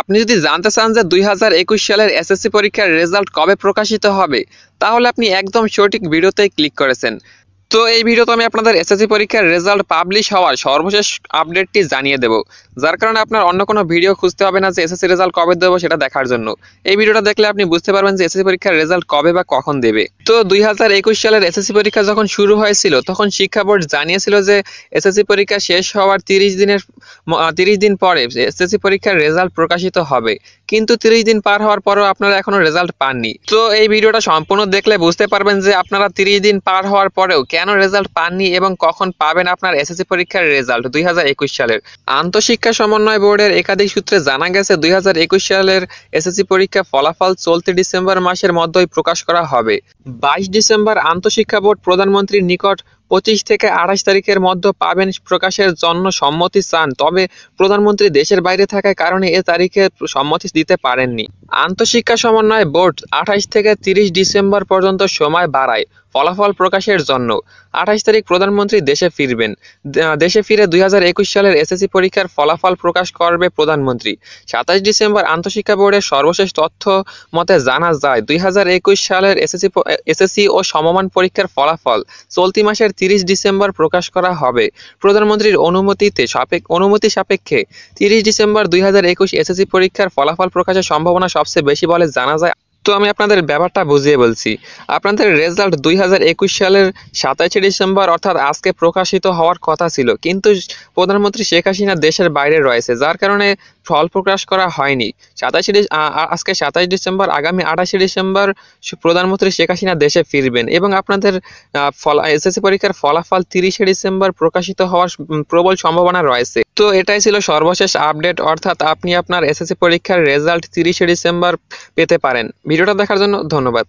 আপনি যদি জানতে চান যে দুই সালের এসএসসি পরীক্ষার রেজাল্ট কবে প্রকাশিত হবে তাহলে আপনি একদম সঠিক ভিডিওতে ক্লিক করেছেন তো এই ভিডিওতে আমি আপনাদের এসএসসি পরীক্ষার রেজাল্ট পাবলিশ হওয়ার সর্বশেষ আপডেটটি জানিয়ে দেব যার কারণে আপনার অন্য কোনো ভিডিও খুঁজতে হবে না যে এসএসসি রেজাল্ট কবে দেবো সেটা দেখার জন্য এই ভিডিওটা দেখলে আপনি বুঝতে পারবেন যে এসএসসি পরীক্ষার রেজাল্ট কবে বা কখন দেবে তো দুই সালের এসএসসি পরীক্ষা যখন শুরু হয়েছিল তখন শিক্ষা বোর্ড জানিয়েছিল যে এসএসসি পরীক্ষা শেষ হওয়ার তিরিশ দিনের তিরিশ দিন পরে এসএসসি পরীক্ষার রেজাল্ট প্রকাশিত হবে কিন্তু তিরিশ দিন পার হওয়ার পরেও আপনারা এখনো রেজাল্ট পাননি তো এই ভিডিওটা সম্পূর্ণ দেখলে বুঝতে পারবেন যে আপনারা তিরিশ দিন পার হওয়ার পরেও কেন কেন রেজাল্ট পাননি এবং কখন পাবেন আপনার এসএসসি পরীক্ষার রেজাল্ট দুই সালের আন্তঃশিক্ষা সমন্বয় বোর্ডের একাধিক সূত্রে জানা গেছে দুই সালের এসএসসি পরীক্ষা ফলাফল চলতি ডিসেম্বর মাসের মধ্যেই প্রকাশ করা হবে বাইশ ডিসেম্বর আন্তঃশিক্ষা বোর্ড প্রধানমন্ত্রীর নিকট পঁচিশ থেকে আঠাশ তারিখের মধ্যে পাবেন প্রকাশের জন্য সম্মতি চান তবে প্রধানমন্ত্রী দেশের বাইরে থাকার কারণে এ তারিখে সম্মতি দিতে পারেননি আন্তঃশিক্ষা সমন্বয় বোর্ড আঠাশ থেকে তিরিশ ডিসেম্বর পর্যন্ত সময় বাড়ায় ফলাফল প্রকাশের জন্য আঠাশ তারিখ প্রধানমন্ত্রী দেশে ফিরবেন দেশে ফিরে দুই সালের এসএসসি পরীক্ষার ফলাফল প্রকাশ করবে প্রধানমন্ত্রী সাতাশ ডিসেম্বর আন্তঃশিক্ষা বোর্ডের সর্বশেষ তথ্য মতে জানা যায় দুই সালের এসএসসি এসএসসি ও সমমান পরীক্ষার ফলাফল চলতি মাসের তিরিশ ডিসেম্বর প্রকাশ করা হবে প্রধানমন্ত্রীর অনুমতিতে সাপেক্ষ অনুমতি সাপেক্ষে তিরিশ ডিসেম্বর দুই হাজার এসএসসি পরীক্ষার ফলাফল প্রকাশের সম্ভাবনা সবচেয়ে বেশি বলে জানা যায় তো আমি আপনাদের ব্যাপারটা বুঝিয়ে বলছি আপনাদের রেজাল্ট দুই সালের সাতাশে ডিসেম্বর অর্থাৎ আজকে প্রকাশিত হওয়ার কথা ছিল কিন্তু প্রধানমন্ত্রী শেখ হাসিনা দেশের বাইরে রয়েছে যার কারণে ফল প্রকাশ করা হয়নি সাতাশে আজকে সাতাশ ডিসেম্বর আগামী আঠাশে ডিসেম্বর প্রধানমন্ত্রী শেখ হাসিনা দেশে ফিরবেন এবং আপনাদের ফলা এসএসসি পরীক্ষার ফলাফল তিরিশে ডিসেম্বর প্রকাশিত হওয়ার প্রবল সম্ভাবনা রয়েছে তো এটাই ছিল সর্বশেষ আপডেট অর্থাৎ আপনি আপনার এসএসসি পরীক্ষার রেজাল্ট তিরিশে ডিসেম্বর পেতে পারেন ভিডিওটা দেখার জন্য ধন্যবাদ